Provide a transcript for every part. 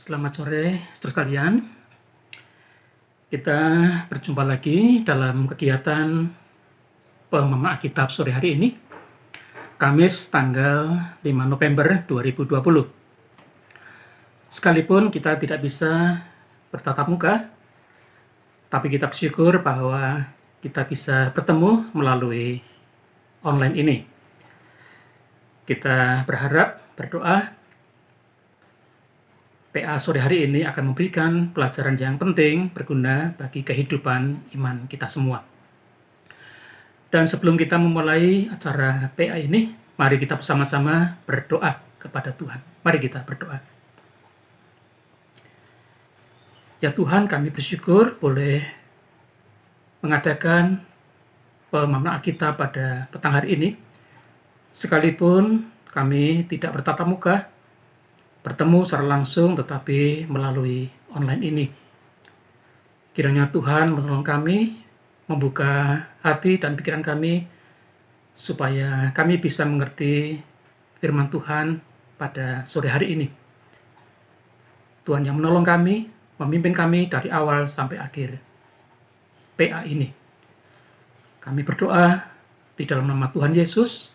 Selamat sore, seterus kalian. Kita berjumpa lagi dalam kegiatan pemama kitab sore hari ini, Kamis tanggal 5 November 2020. Sekalipun kita tidak bisa bertatap muka, tapi kita bersyukur bahwa kita bisa bertemu melalui online ini. Kita berharap, berdoa, PA sore hari ini akan memberikan pelajaran yang penting berguna bagi kehidupan iman kita semua. Dan sebelum kita memulai acara PA ini, mari kita bersama-sama berdoa kepada Tuhan. Mari kita berdoa. Ya Tuhan, kami bersyukur boleh mengadakan pemahaman kita pada petang hari ini. Sekalipun kami tidak bertatap muka, bertemu secara langsung tetapi melalui online ini. Kiranya Tuhan menolong kami membuka hati dan pikiran kami supaya kami bisa mengerti firman Tuhan pada sore hari ini. Tuhan yang menolong kami, memimpin kami dari awal sampai akhir PA ini. Kami berdoa di dalam nama Tuhan Yesus,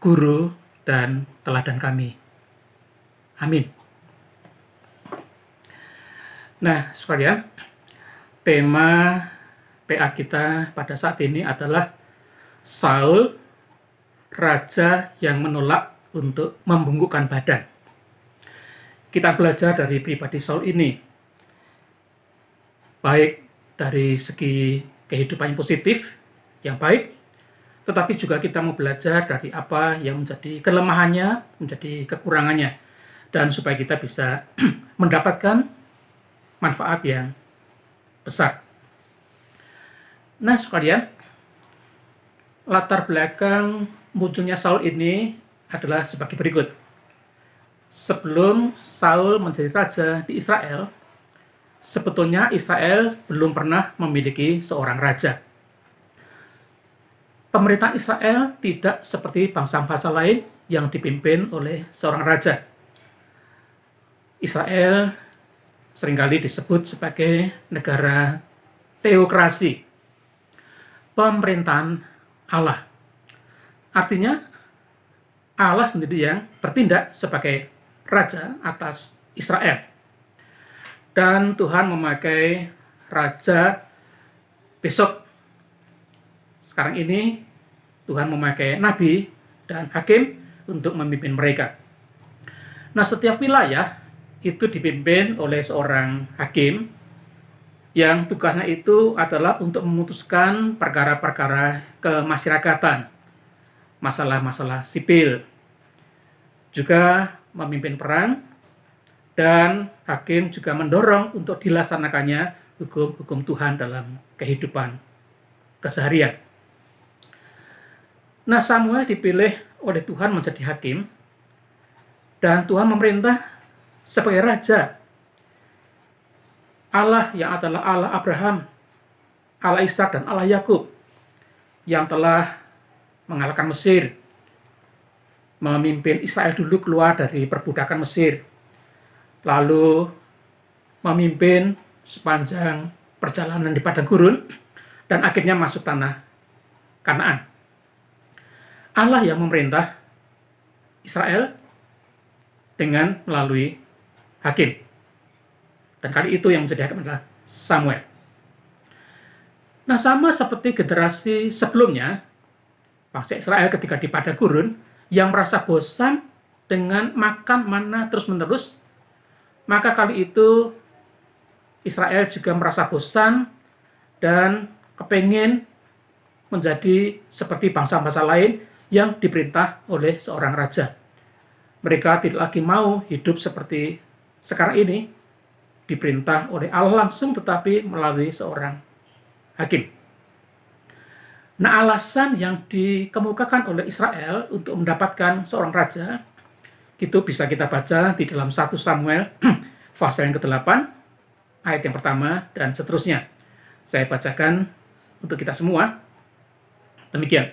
Guru dan teladan kami. Amin. Nah, sekalian, tema PA kita pada saat ini adalah Saul, raja yang menolak untuk membungkukkan badan. Kita belajar dari pribadi Saul ini, baik dari segi kehidupan yang positif, yang baik, tetapi juga kita mau belajar dari apa yang menjadi kelemahannya, menjadi kekurangannya dan supaya kita bisa mendapatkan manfaat yang besar. Nah, sekalian, latar belakang munculnya Saul ini adalah sebagai berikut. Sebelum Saul menjadi raja di Israel, sebetulnya Israel belum pernah memiliki seorang raja. Pemerintah Israel tidak seperti bangsa-bangsa lain yang dipimpin oleh seorang raja Israel seringkali disebut sebagai negara teokrasi, pemerintahan Allah. Artinya, Allah sendiri yang bertindak sebagai raja atas Israel. Dan Tuhan memakai raja besok. Sekarang ini Tuhan memakai nabi dan hakim untuk memimpin mereka. Nah, setiap wilayah itu dipimpin oleh seorang hakim yang tugasnya itu adalah untuk memutuskan perkara-perkara kemasyarakatan, masalah-masalah sipil, juga memimpin perang, dan hakim juga mendorong untuk dilaksanakannya hukum-hukum Tuhan dalam kehidupan keseharian. Nah, Samuel dipilih oleh Tuhan menjadi hakim, dan Tuhan memerintah sebagai raja. Allah yang adalah Allah Abraham, Allah Ishak dan Allah Yakub yang telah mengalahkan Mesir, memimpin Israel dulu keluar dari perbudakan Mesir, lalu memimpin sepanjang perjalanan di padang gurun dan akhirnya masuk tanah Kanaan. Allah yang memerintah Israel dengan melalui hakim. Dan kali itu yang menjadi hakim adalah Samuel. Nah, sama seperti generasi sebelumnya, bangsa Israel ketika di pada gurun, yang merasa bosan dengan makan mana terus-menerus, maka kali itu Israel juga merasa bosan dan kepengen menjadi seperti bangsa-bangsa lain yang diperintah oleh seorang raja. Mereka tidak lagi mau hidup seperti sekarang ini diperintah oleh Allah langsung tetapi melalui seorang hakim. Nah alasan yang dikemukakan oleh Israel untuk mendapatkan seorang raja, itu bisa kita baca di dalam 1 Samuel pasal yang ke-8, ayat yang pertama, dan seterusnya. Saya bacakan untuk kita semua. Demikian.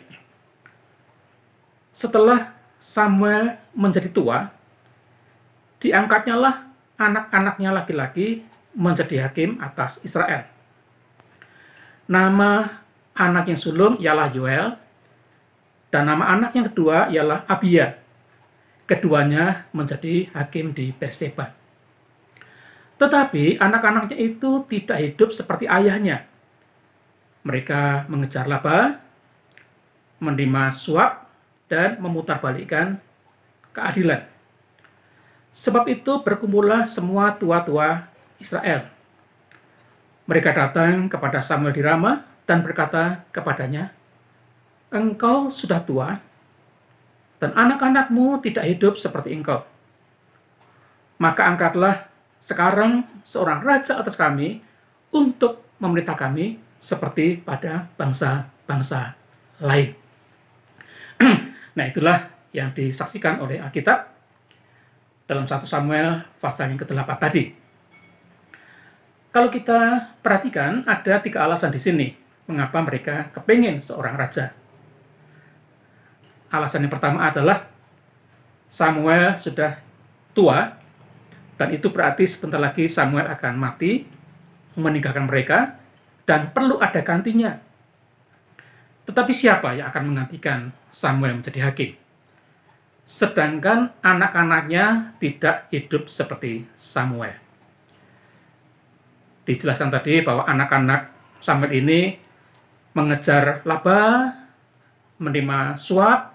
Setelah Samuel menjadi tua, diangkatnya lah anak-anaknya laki-laki menjadi hakim atas Israel. Nama anak yang sulung ialah Yoel, dan nama anak yang kedua ialah Abia. Keduanya menjadi hakim di Perseba. Tetapi anak-anaknya itu tidak hidup seperti ayahnya. Mereka mengejar laba, menerima suap, dan memutarbalikkan keadilan. Sebab itu berkumpullah semua tua-tua Israel. Mereka datang kepada Samuel di Rama dan berkata kepadanya, Engkau sudah tua, dan anak-anakmu tidak hidup seperti engkau. Maka angkatlah sekarang seorang raja atas kami untuk memerintah kami seperti pada bangsa-bangsa lain. nah itulah yang disaksikan oleh Alkitab dalam satu Samuel pasal yang ke-8 tadi. Kalau kita perhatikan, ada tiga alasan di sini mengapa mereka kepingin seorang raja. Alasan yang pertama adalah Samuel sudah tua, dan itu berarti sebentar lagi Samuel akan mati, meninggalkan mereka, dan perlu ada gantinya. Tetapi siapa yang akan menggantikan Samuel menjadi hakim? sedangkan anak-anaknya tidak hidup seperti Samuel. Dijelaskan tadi bahwa anak-anak Samuel ini mengejar laba, menerima suap,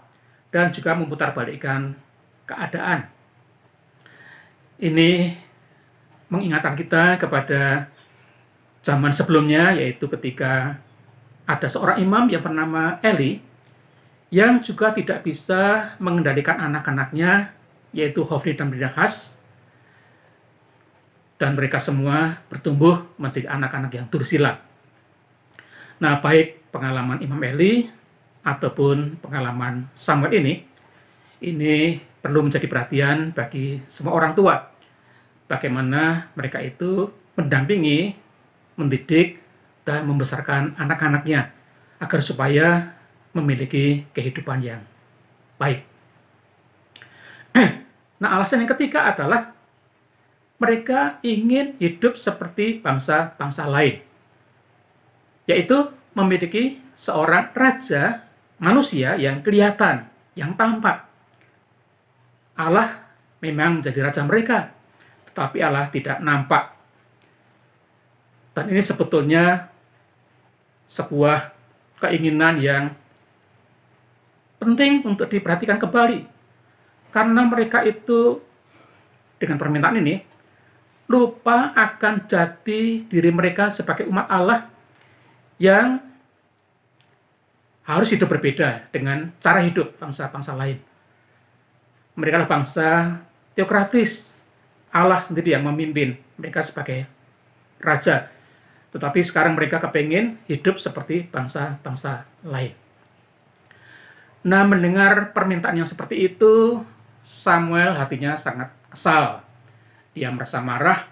dan juga memutarbalikkan keadaan. Ini mengingatkan kita kepada zaman sebelumnya, yaitu ketika ada seorang imam yang bernama Eli yang juga tidak bisa mengendalikan anak-anaknya, yaitu Hofri dan Khas, dan mereka semua bertumbuh menjadi anak-anak yang dursila. Nah, baik pengalaman Imam Eli ataupun pengalaman Samuel ini, ini perlu menjadi perhatian bagi semua orang tua. Bagaimana mereka itu mendampingi, mendidik, dan membesarkan anak-anaknya agar supaya memiliki kehidupan yang baik. Nah, alasan yang ketiga adalah mereka ingin hidup seperti bangsa-bangsa lain, yaitu memiliki seorang raja manusia yang kelihatan, yang tampak. Allah memang menjadi raja mereka, tetapi Allah tidak nampak. Dan ini sebetulnya sebuah keinginan yang penting untuk diperhatikan kembali karena mereka itu dengan permintaan ini lupa akan jati diri mereka sebagai umat Allah yang harus hidup berbeda dengan cara hidup bangsa-bangsa lain. Mereka adalah bangsa teokratis. Allah sendiri yang memimpin mereka sebagai raja. Tetapi sekarang mereka kepengen hidup seperti bangsa-bangsa lain. Nah, mendengar permintaan yang seperti itu, Samuel hatinya sangat kesal. Dia merasa marah,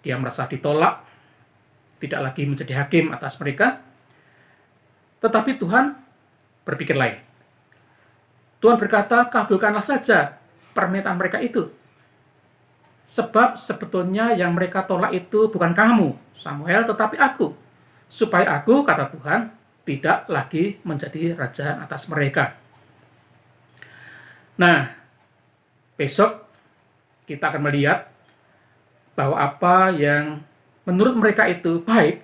dia merasa ditolak, tidak lagi menjadi hakim atas mereka. Tetapi Tuhan berpikir lain. Tuhan berkata, kabulkanlah saja permintaan mereka itu. Sebab sebetulnya yang mereka tolak itu bukan kamu, Samuel, tetapi aku. Supaya aku, kata Tuhan, tidak lagi menjadi raja atas mereka. Nah, besok kita akan melihat bahwa apa yang menurut mereka itu baik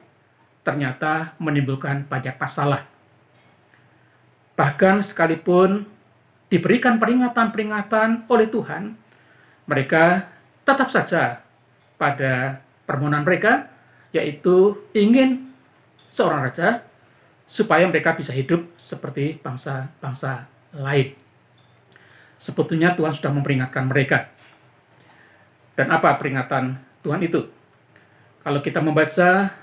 ternyata menimbulkan banyak masalah. Bahkan sekalipun diberikan peringatan-peringatan oleh Tuhan, mereka tetap saja pada permohonan mereka, yaitu ingin seorang raja supaya mereka bisa hidup seperti bangsa-bangsa lain. Sebetulnya Tuhan sudah memperingatkan mereka. Dan apa peringatan Tuhan itu? Kalau kita membaca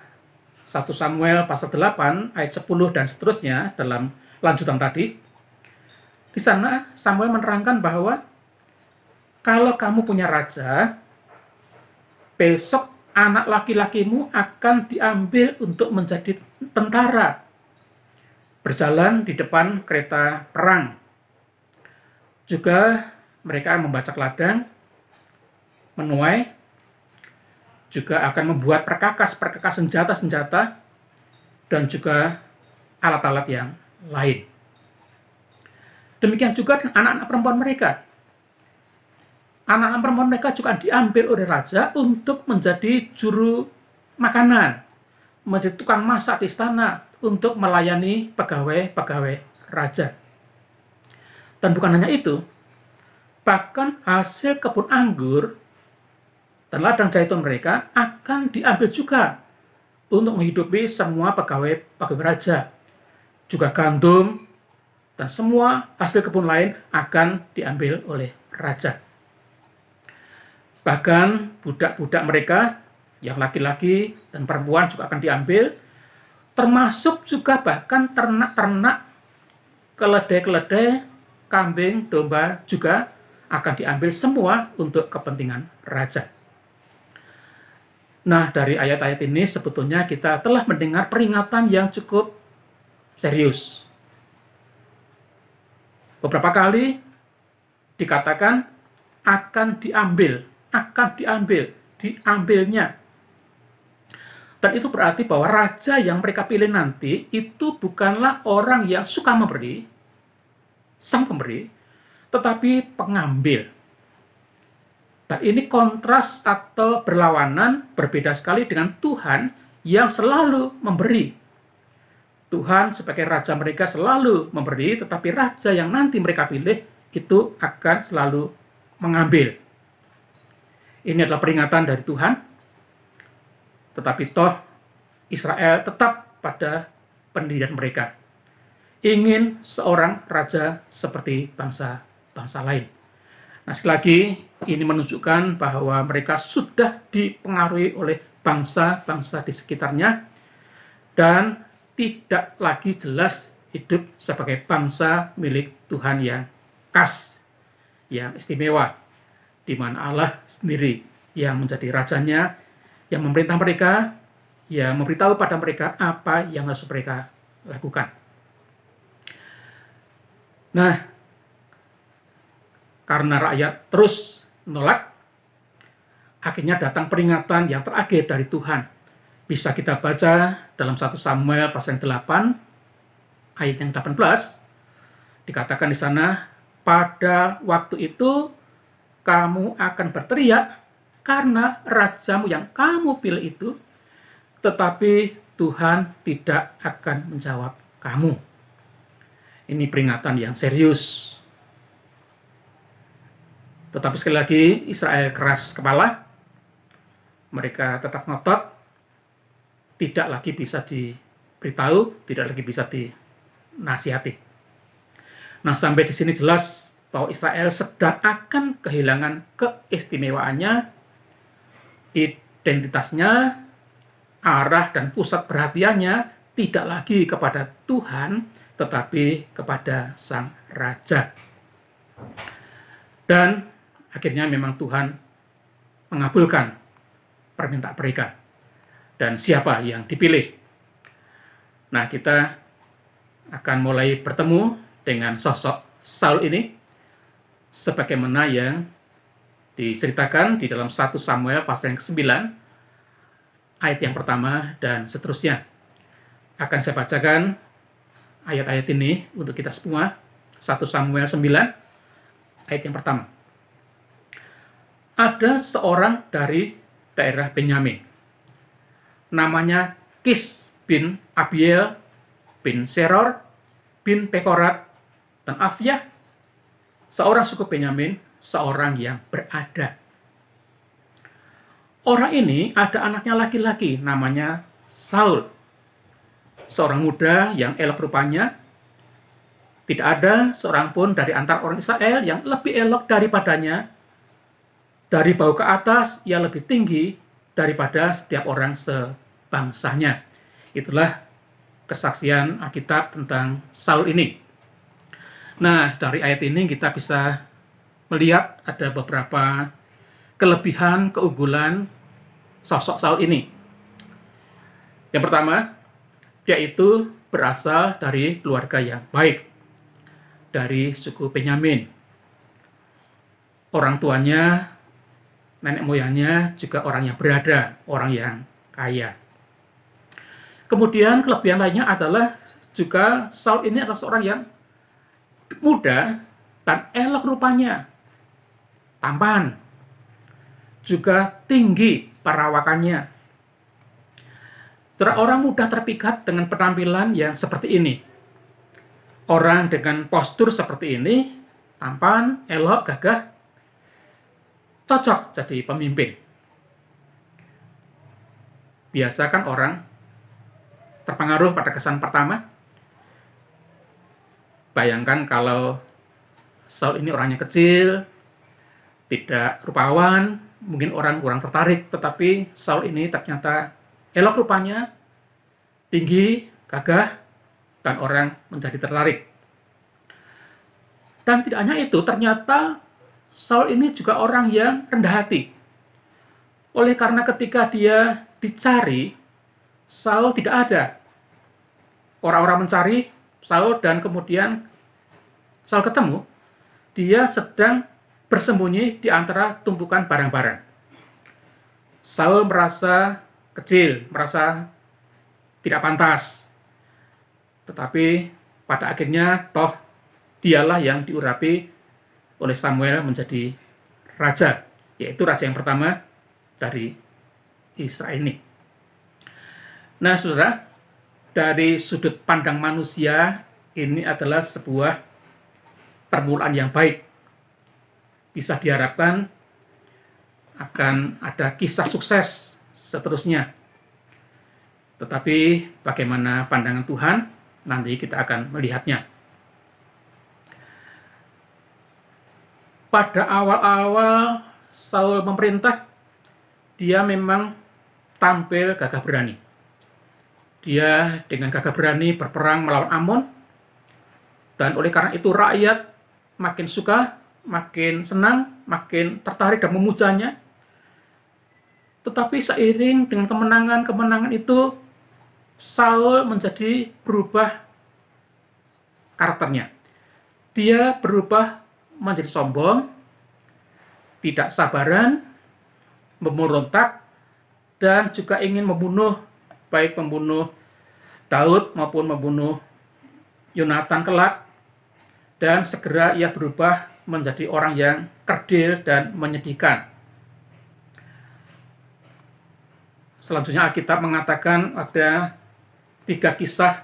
1 Samuel pasal 8 ayat 10 dan seterusnya dalam lanjutan tadi, di sana Samuel menerangkan bahwa kalau kamu punya raja, besok anak laki-lakimu akan diambil untuk menjadi tentara berjalan di depan kereta perang. Juga mereka membacak ladang, menuai, juga akan membuat perkakas-perkakas senjata-senjata, dan juga alat-alat yang lain. Demikian juga anak-anak perempuan mereka. Anak-anak perempuan mereka juga diambil oleh raja untuk menjadi juru makanan, menjadi tukang masak di istana, untuk melayani pegawai-pegawai raja. Dan bukan hanya itu, bahkan hasil kebun anggur dan ladang zaitun mereka akan diambil juga untuk menghidupi semua pegawai-pegawai raja. Juga gandum dan semua hasil kebun lain akan diambil oleh raja. Bahkan budak-budak mereka yang laki-laki dan perempuan juga akan diambil termasuk juga bahkan ternak-ternak keledai-keledai, kambing, domba juga akan diambil semua untuk kepentingan raja. Nah, dari ayat-ayat ini sebetulnya kita telah mendengar peringatan yang cukup serius. Beberapa kali dikatakan akan diambil, akan diambil, diambilnya dan itu berarti bahwa raja yang mereka pilih nanti itu bukanlah orang yang suka memberi, sang pemberi, tetapi pengambil. Dan ini kontras atau berlawanan berbeda sekali dengan Tuhan yang selalu memberi. Tuhan sebagai raja mereka selalu memberi, tetapi raja yang nanti mereka pilih itu akan selalu mengambil. Ini adalah peringatan dari Tuhan tetapi toh Israel tetap pada pendirian mereka. Ingin seorang raja seperti bangsa-bangsa lain. Nah, sekali lagi ini menunjukkan bahwa mereka sudah dipengaruhi oleh bangsa-bangsa di sekitarnya dan tidak lagi jelas hidup sebagai bangsa milik Tuhan yang khas, yang istimewa, di mana Allah sendiri yang menjadi rajanya yang memerintah mereka, yang memberitahu pada mereka apa yang harus mereka lakukan. Nah, karena rakyat terus menolak, akhirnya datang peringatan yang terakhir dari Tuhan. Bisa kita baca dalam 1 Samuel pasal yang 8 ayat yang 18 dikatakan di sana pada waktu itu kamu akan berteriak karena rajamu yang kamu pilih itu, tetapi Tuhan tidak akan menjawab kamu. Ini peringatan yang serius. Tetapi sekali lagi, Israel keras kepala. Mereka tetap ngotot, tidak lagi bisa diberitahu, tidak lagi bisa dinasihati. Nah, sampai di sini jelas bahwa Israel sedang akan kehilangan keistimewaannya identitasnya, arah dan pusat perhatiannya tidak lagi kepada Tuhan, tetapi kepada Sang Raja. Dan akhirnya memang Tuhan mengabulkan permintaan mereka. Dan siapa yang dipilih? Nah, kita akan mulai bertemu dengan sosok Saul ini sebagaimana yang diceritakan di dalam 1 Samuel pasal yang ke-9 ayat yang pertama dan seterusnya. Akan saya bacakan ayat-ayat ini untuk kita semua. 1 Samuel 9 ayat yang pertama. Ada seorang dari daerah Benyamin. Namanya Kis bin Abiel bin Seror bin Pekorat dan Afiah. seorang suku Benyamin seorang yang berada. Orang ini ada anaknya laki-laki namanya Saul. Seorang muda yang elok rupanya. Tidak ada seorang pun dari antara orang Israel yang lebih elok daripadanya. Dari bau ke atas, ia lebih tinggi daripada setiap orang sebangsanya. Itulah kesaksian Alkitab tentang Saul ini. Nah, dari ayat ini kita bisa melihat ada beberapa kelebihan, keunggulan sosok Saul ini. Yang pertama, dia itu berasal dari keluarga yang baik, dari suku Benyamin. Orang tuanya, nenek moyangnya juga orang yang berada, orang yang kaya. Kemudian kelebihan lainnya adalah juga Saul ini adalah seorang yang muda dan elok rupanya tampan, juga tinggi perawakannya. Orang mudah terpikat dengan penampilan yang seperti ini. Orang dengan postur seperti ini, tampan, elok, gagah, cocok jadi pemimpin. Biasakan orang terpengaruh pada kesan pertama. Bayangkan kalau Saul ini orangnya kecil, tidak rupawan, mungkin orang kurang tertarik, tetapi Saul ini ternyata elok rupanya, tinggi, gagah, dan orang menjadi tertarik. Dan tidak hanya itu, ternyata Saul ini juga orang yang rendah hati. Oleh karena ketika dia dicari, Saul tidak ada. Orang-orang mencari Saul dan kemudian Saul ketemu, dia sedang bersembunyi di antara tumpukan barang-barang. Saul merasa kecil, merasa tidak pantas. Tetapi pada akhirnya toh dialah yang diurapi oleh Samuel menjadi raja, yaitu raja yang pertama dari Israel ini. Nah, Saudara, dari sudut pandang manusia ini adalah sebuah permulaan yang baik bisa diharapkan akan ada kisah sukses seterusnya. Tetapi bagaimana pandangan Tuhan, nanti kita akan melihatnya. Pada awal-awal Saul memerintah, dia memang tampil gagah berani. Dia dengan gagah berani berperang melawan Amon, dan oleh karena itu rakyat makin suka makin senang, makin tertarik dan memujanya. Tetapi seiring dengan kemenangan-kemenangan itu, Saul menjadi berubah karakternya. Dia berubah menjadi sombong, tidak sabaran, memberontak, dan juga ingin membunuh, baik membunuh Daud maupun membunuh Yonatan kelak. Dan segera ia berubah menjadi orang yang kerdil dan menyedihkan. Selanjutnya Alkitab mengatakan ada tiga kisah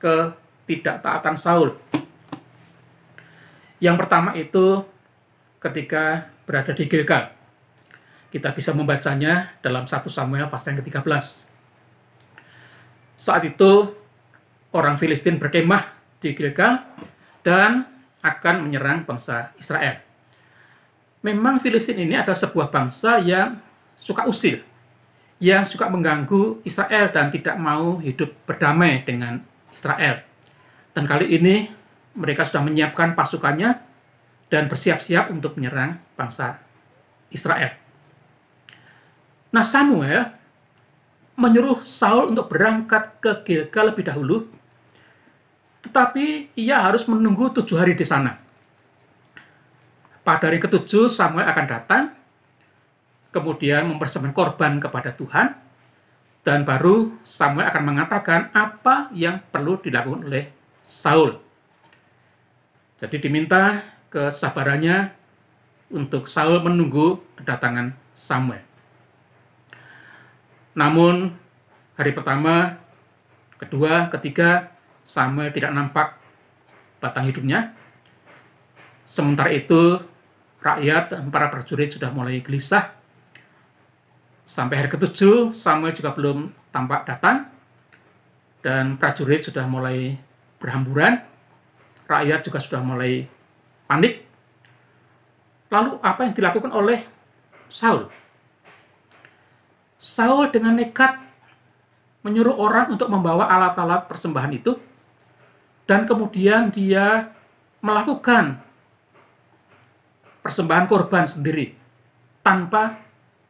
ketidaktaatan Saul. Yang pertama itu ketika berada di Gilgal. Kita bisa membacanya dalam 1 Samuel pasal yang ke-13. Saat itu orang Filistin berkemah di Gilgal dan akan menyerang bangsa Israel. Memang Filistin ini adalah sebuah bangsa yang suka usil, yang suka mengganggu Israel dan tidak mau hidup berdamai dengan Israel. Dan kali ini mereka sudah menyiapkan pasukannya dan bersiap-siap untuk menyerang bangsa Israel. Nah Samuel menyuruh Saul untuk berangkat ke Gilgal lebih dahulu tetapi ia harus menunggu tujuh hari di sana. Pada hari ketujuh Samuel akan datang, kemudian mempersembahkan korban kepada Tuhan, dan baru Samuel akan mengatakan apa yang perlu dilakukan oleh Saul. Jadi diminta kesabarannya untuk Saul menunggu kedatangan Samuel. Namun hari pertama, kedua, ketiga Samuel tidak nampak batang hidupnya. Sementara itu, rakyat para prajurit sudah mulai gelisah. Sampai hari ketujuh, Samuel juga belum tampak datang. Dan prajurit sudah mulai berhamburan. Rakyat juga sudah mulai panik. Lalu apa yang dilakukan oleh Saul? Saul dengan nekat menyuruh orang untuk membawa alat-alat persembahan itu dan kemudian dia melakukan persembahan korban sendiri tanpa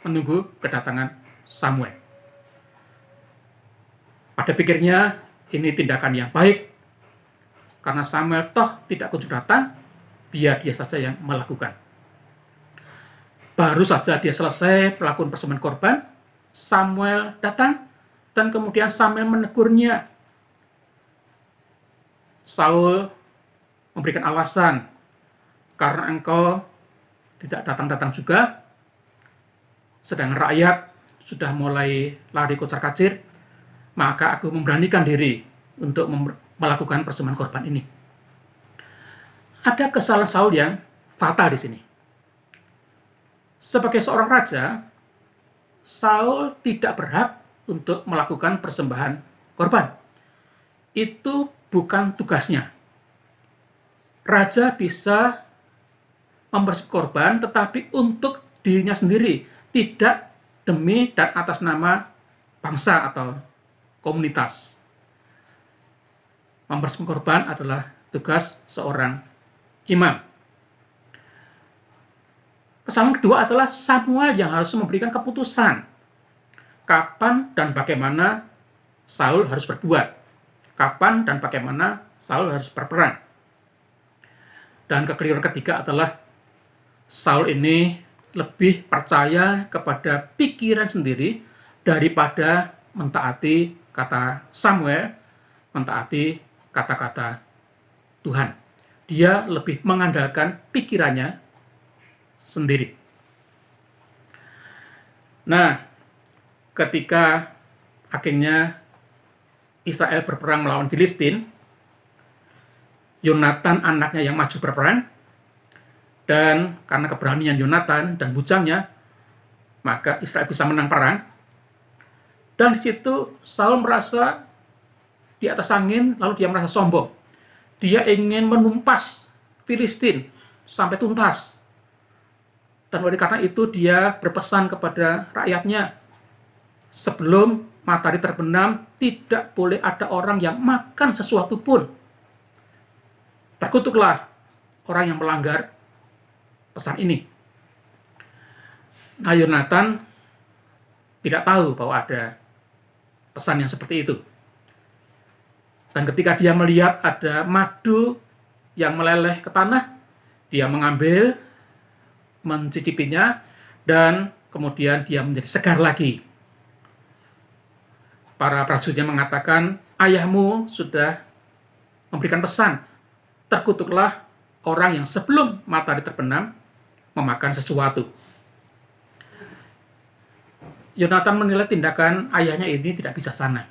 menunggu kedatangan Samuel. Pada pikirnya ini tindakan yang baik karena Samuel toh tidak kunjung datang, biar dia saja yang melakukan. Baru saja dia selesai melakukan persembahan korban, Samuel datang dan kemudian Samuel menegurnya Saul memberikan alasan karena engkau tidak datang-datang juga, sedang rakyat sudah mulai lari kocar-kacir, maka aku memberanikan diri untuk melakukan persembahan korban ini. Ada kesalahan Saul yang fatal di sini. Sebagai seorang raja, Saul tidak berhak untuk melakukan persembahan korban. Itu bukan tugasnya. Raja bisa membersihkan korban, tetapi untuk dirinya sendiri, tidak demi dan atas nama bangsa atau komunitas. membersihkan korban adalah tugas seorang imam. Kesalahan kedua adalah Samuel yang harus memberikan keputusan kapan dan bagaimana Saul harus berbuat kapan dan bagaimana Saul harus berperang. Dan kekeliruan ketiga adalah Saul ini lebih percaya kepada pikiran sendiri daripada mentaati kata Samuel, mentaati kata-kata Tuhan. Dia lebih mengandalkan pikirannya sendiri. Nah, ketika akhirnya Israel berperang melawan Filistin, Yonatan anaknya yang maju berperang, dan karena keberanian Yonatan dan bujangnya, maka Israel bisa menang perang. Dan di situ Saul merasa di atas angin, lalu dia merasa sombong. Dia ingin menumpas Filistin sampai tuntas. Dan oleh karena itu dia berpesan kepada rakyatnya, sebelum matahari terbenam, tidak boleh ada orang yang makan sesuatu pun. Terkutuklah orang yang melanggar pesan ini. Nah, Yonatan tidak tahu bahwa ada pesan yang seperti itu. Dan ketika dia melihat ada madu yang meleleh ke tanah, dia mengambil, mencicipinya, dan kemudian dia menjadi segar lagi para prajuritnya mengatakan, ayahmu sudah memberikan pesan, terkutuklah orang yang sebelum matahari terbenam memakan sesuatu. Yonatan menilai tindakan ayahnya ini tidak bisa sana.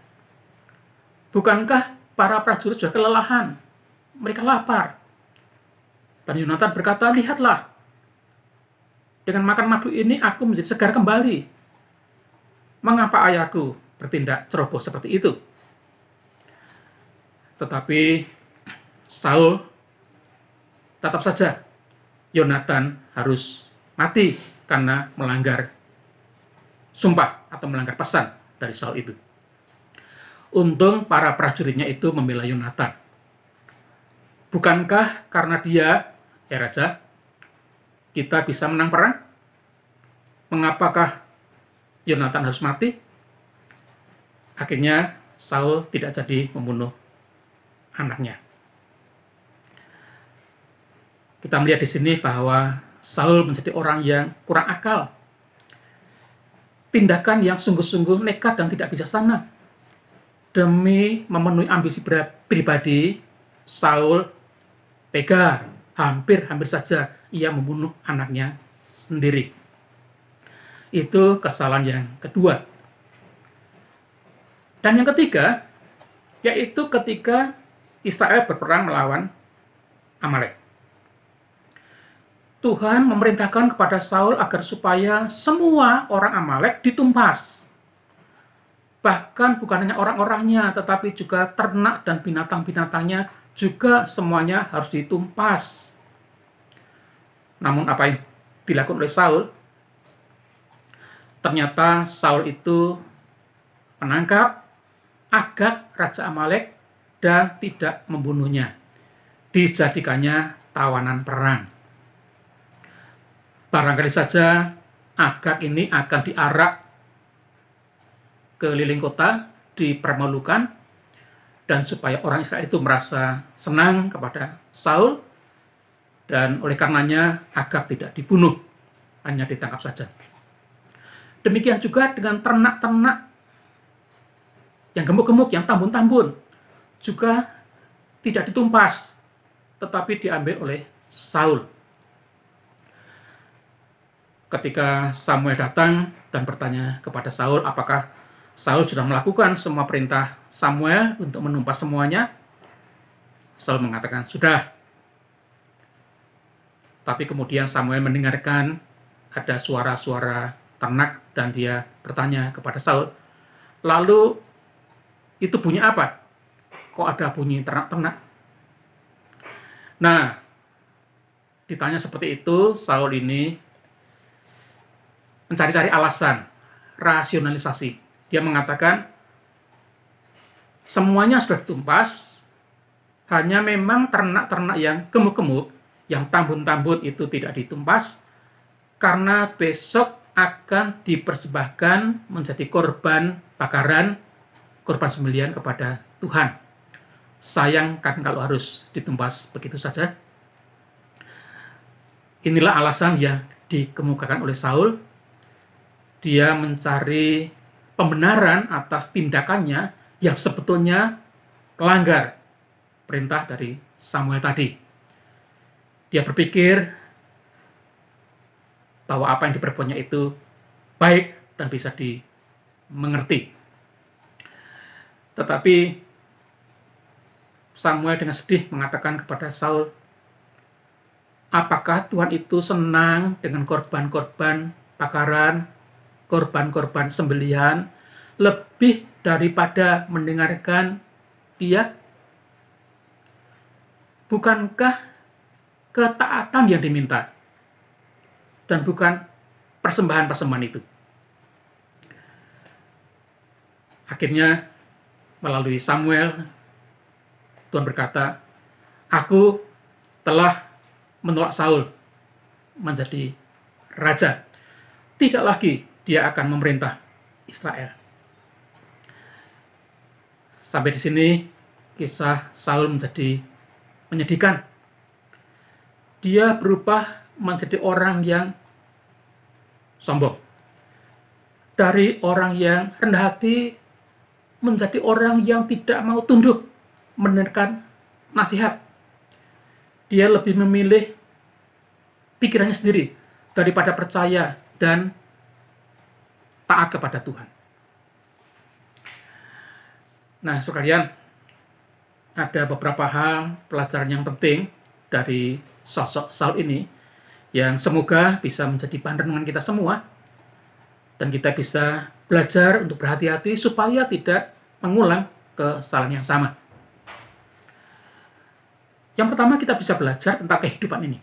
Bukankah para prajurit sudah kelelahan? Mereka lapar. Dan Yonatan berkata, lihatlah, dengan makan madu ini aku menjadi segar kembali. Mengapa ayahku bertindak ceroboh seperti itu. Tetapi Saul tetap saja Yonatan harus mati karena melanggar sumpah atau melanggar pesan dari Saul itu. Untung para prajuritnya itu membela Yonatan. Bukankah karena dia, ya Raja, kita bisa menang perang? Mengapakah Yonatan harus mati? akhirnya Saul tidak jadi membunuh anaknya. Kita melihat di sini bahwa Saul menjadi orang yang kurang akal. Tindakan yang sungguh-sungguh nekat dan tidak bijaksana. Demi memenuhi ambisi pribadi, Saul tega, hampir-hampir saja ia membunuh anaknya sendiri. Itu kesalahan yang kedua dan yang ketiga, yaitu ketika Israel berperang melawan Amalek. Tuhan memerintahkan kepada Saul agar supaya semua orang Amalek ditumpas. Bahkan bukan hanya orang-orangnya, tetapi juga ternak dan binatang-binatangnya juga semuanya harus ditumpas. Namun apa yang dilakukan oleh Saul? Ternyata Saul itu menangkap Agak Raja Amalek dan tidak membunuhnya. Dijadikannya tawanan perang. Barangkali saja Agak ini akan diarak keliling kota, dipermalukan, dan supaya orang Israel itu merasa senang kepada Saul, dan oleh karenanya Agak tidak dibunuh, hanya ditangkap saja. Demikian juga dengan ternak-ternak yang gemuk-gemuk, yang tambun-tambun, juga tidak ditumpas, tetapi diambil oleh Saul. Ketika Samuel datang dan bertanya kepada Saul, apakah Saul sudah melakukan semua perintah Samuel untuk menumpas semuanya? Saul mengatakan, sudah. Tapi kemudian Samuel mendengarkan ada suara-suara ternak dan dia bertanya kepada Saul, lalu itu bunyi apa? Kok ada bunyi ternak-ternak? Nah, ditanya seperti itu, Saul ini mencari-cari alasan, rasionalisasi. Dia mengatakan, semuanya sudah ditumpas, hanya memang ternak-ternak yang gemuk-gemuk, yang tambun-tambun itu tidak ditumpas, karena besok akan dipersembahkan menjadi korban bakaran korban sembelian kepada Tuhan. Sayang kan kalau harus ditumpas begitu saja. Inilah alasan yang dikemukakan oleh Saul. Dia mencari pembenaran atas tindakannya yang sebetulnya melanggar perintah dari Samuel tadi. Dia berpikir bahwa apa yang diperbuatnya itu baik dan bisa dimengerti. Tetapi Samuel dengan sedih mengatakan kepada Saul, apakah Tuhan itu senang dengan korban-korban pakaran, korban-korban sembelihan, lebih daripada mendengarkan dia? Bukankah ketaatan yang diminta? Dan bukan persembahan-persembahan itu. Akhirnya melalui Samuel, Tuhan berkata, Aku telah menolak Saul menjadi raja. Tidak lagi dia akan memerintah Israel. Sampai di sini kisah Saul menjadi menyedihkan. Dia berubah menjadi orang yang sombong. Dari orang yang rendah hati menjadi orang yang tidak mau tunduk mendengarkan nasihat. Dia lebih memilih pikirannya sendiri daripada percaya dan taat kepada Tuhan. Nah, sekalian, ada beberapa hal pelajaran yang penting dari sosok Saul ini yang semoga bisa menjadi bahan renungan kita semua dan kita bisa belajar untuk berhati-hati supaya tidak mengulang kesalahan yang sama. Yang pertama kita bisa belajar tentang kehidupan ini.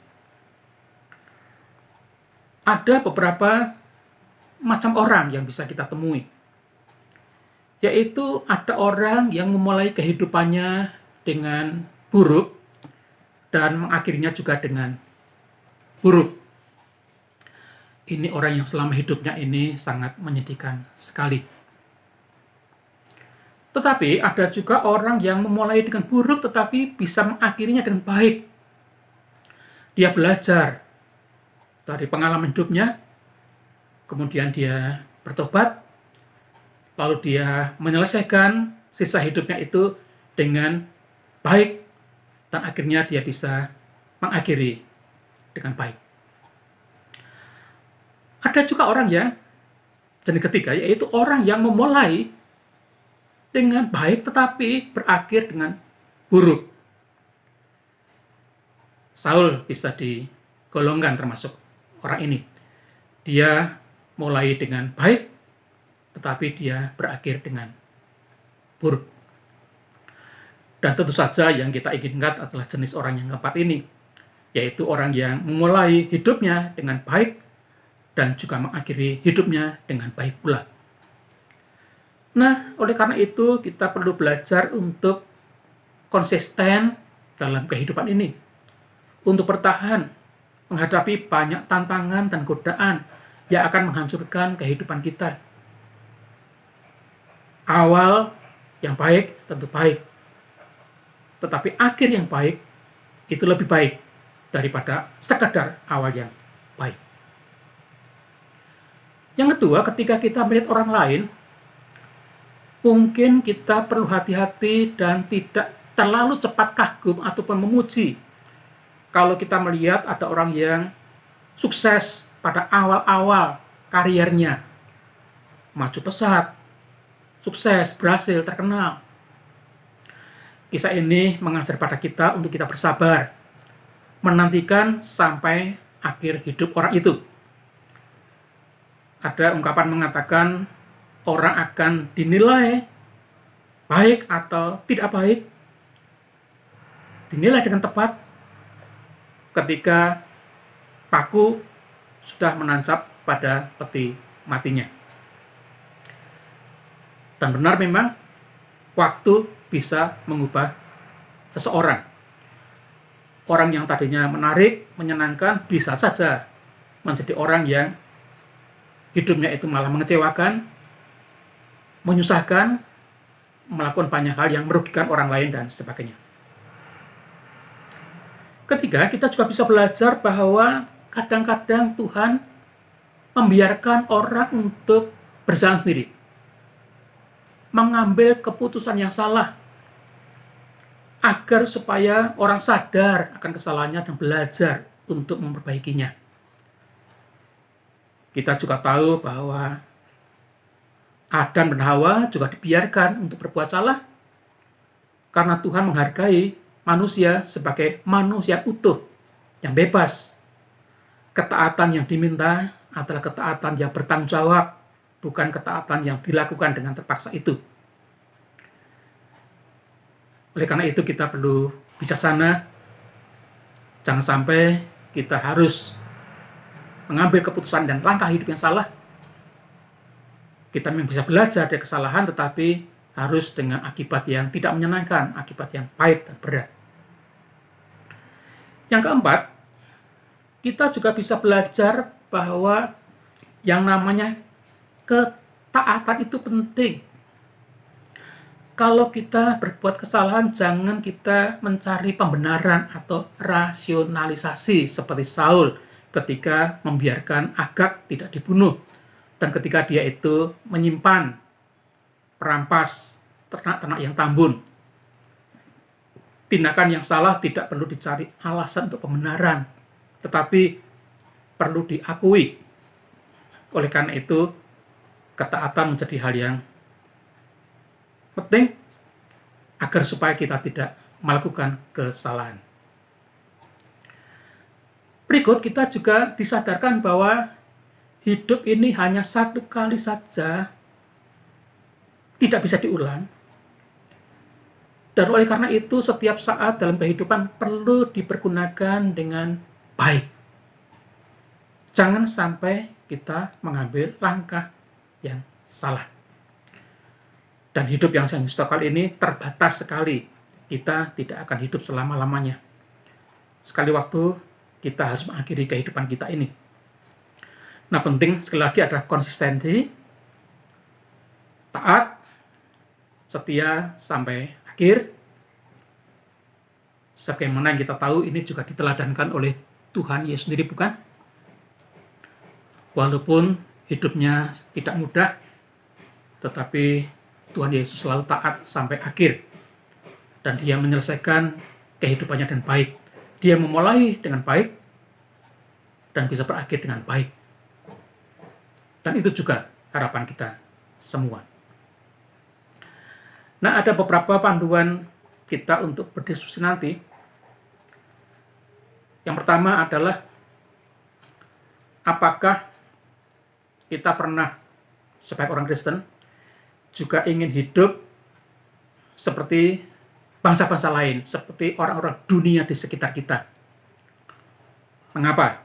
Ada beberapa macam orang yang bisa kita temui. Yaitu ada orang yang memulai kehidupannya dengan buruk dan mengakhirinya juga dengan buruk ini orang yang selama hidupnya ini sangat menyedihkan sekali. Tetapi ada juga orang yang memulai dengan buruk tetapi bisa mengakhirinya dengan baik. Dia belajar dari pengalaman hidupnya, kemudian dia bertobat, lalu dia menyelesaikan sisa hidupnya itu dengan baik, dan akhirnya dia bisa mengakhiri dengan baik. Ada juga orang yang jenis ketiga, yaitu orang yang memulai dengan baik tetapi berakhir dengan buruk. Saul bisa digolongkan termasuk orang ini. Dia mulai dengan baik, tetapi dia berakhir dengan buruk. Dan tentu saja yang kita inginkan adalah jenis orang yang keempat ini, yaitu orang yang memulai hidupnya dengan baik, dan juga mengakhiri hidupnya dengan baik pula. Nah, oleh karena itu kita perlu belajar untuk konsisten dalam kehidupan ini. Untuk bertahan menghadapi banyak tantangan dan godaan yang akan menghancurkan kehidupan kita. Awal yang baik tentu baik. Tetapi akhir yang baik itu lebih baik daripada sekedar awal yang yang kedua, ketika kita melihat orang lain, mungkin kita perlu hati-hati dan tidak terlalu cepat kagum ataupun memuji. Kalau kita melihat ada orang yang sukses pada awal-awal karirnya, maju pesat, sukses, berhasil, terkenal. Kisah ini mengajar pada kita untuk kita bersabar, menantikan sampai akhir hidup orang itu ada ungkapan mengatakan orang akan dinilai baik atau tidak baik, dinilai dengan tepat ketika paku sudah menancap pada peti matinya. Dan benar memang waktu bisa mengubah seseorang. Orang yang tadinya menarik, menyenangkan, bisa saja menjadi orang yang hidupnya itu malah mengecewakan, menyusahkan, melakukan banyak hal yang merugikan orang lain dan sebagainya. Ketiga, kita juga bisa belajar bahwa kadang-kadang Tuhan membiarkan orang untuk berjalan sendiri. Mengambil keputusan yang salah agar supaya orang sadar akan kesalahannya dan belajar untuk memperbaikinya. Kita juga tahu bahwa Adam dan Hawa juga dibiarkan untuk berbuat salah karena Tuhan menghargai manusia sebagai manusia utuh yang bebas. Ketaatan yang diminta adalah ketaatan yang bertanggung jawab, bukan ketaatan yang dilakukan dengan terpaksa itu. Oleh karena itu kita perlu bisa sana Jangan sampai kita harus mengambil keputusan dan langkah hidup yang salah, kita memang bisa belajar dari kesalahan, tetapi harus dengan akibat yang tidak menyenangkan, akibat yang pahit dan berat. Yang keempat, kita juga bisa belajar bahwa yang namanya ketaatan itu penting. Kalau kita berbuat kesalahan, jangan kita mencari pembenaran atau rasionalisasi seperti Saul ketika membiarkan Agak tidak dibunuh dan ketika dia itu menyimpan perampas ternak-ternak yang tambun. Tindakan yang salah tidak perlu dicari alasan untuk pembenaran, tetapi perlu diakui. Oleh karena itu, ketaatan menjadi hal yang penting agar supaya kita tidak melakukan kesalahan. Berikut kita juga disadarkan bahwa hidup ini hanya satu kali saja tidak bisa diulang. Dan oleh karena itu, setiap saat dalam kehidupan perlu dipergunakan dengan baik. Jangan sampai kita mengambil langkah yang salah. Dan hidup yang saya kali ini terbatas sekali. Kita tidak akan hidup selama-lamanya. Sekali waktu kita harus mengakhiri kehidupan kita ini. Nah, penting sekali lagi ada konsistensi, taat, setia sampai akhir. Sebagaimana yang kita tahu ini juga diteladankan oleh Tuhan Yesus sendiri bukan? Walaupun hidupnya tidak mudah, tetapi Tuhan Yesus selalu taat sampai akhir. Dan dia menyelesaikan kehidupannya dengan baik. Dia memulai dengan baik dan bisa berakhir dengan baik. Dan itu juga harapan kita semua. Nah, ada beberapa panduan kita untuk berdiskusi nanti. Yang pertama adalah apakah kita pernah sebagai orang Kristen juga ingin hidup seperti bangsa-bangsa lain, seperti orang-orang dunia di sekitar kita. Mengapa?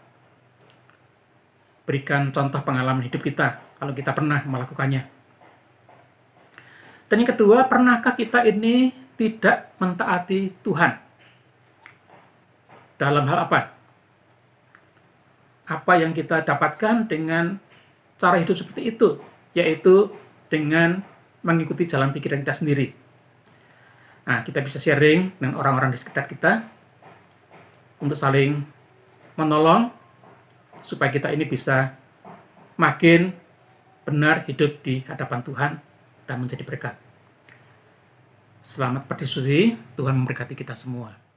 Berikan contoh pengalaman hidup kita, kalau kita pernah melakukannya. Dan yang kedua, pernahkah kita ini tidak mentaati Tuhan? Dalam hal apa? Apa yang kita dapatkan dengan cara hidup seperti itu, yaitu dengan mengikuti jalan pikiran kita sendiri Nah, kita bisa sharing dengan orang-orang di sekitar kita untuk saling menolong supaya kita ini bisa makin benar hidup di hadapan Tuhan dan menjadi berkat. Selamat berdiskusi, Tuhan memberkati kita semua.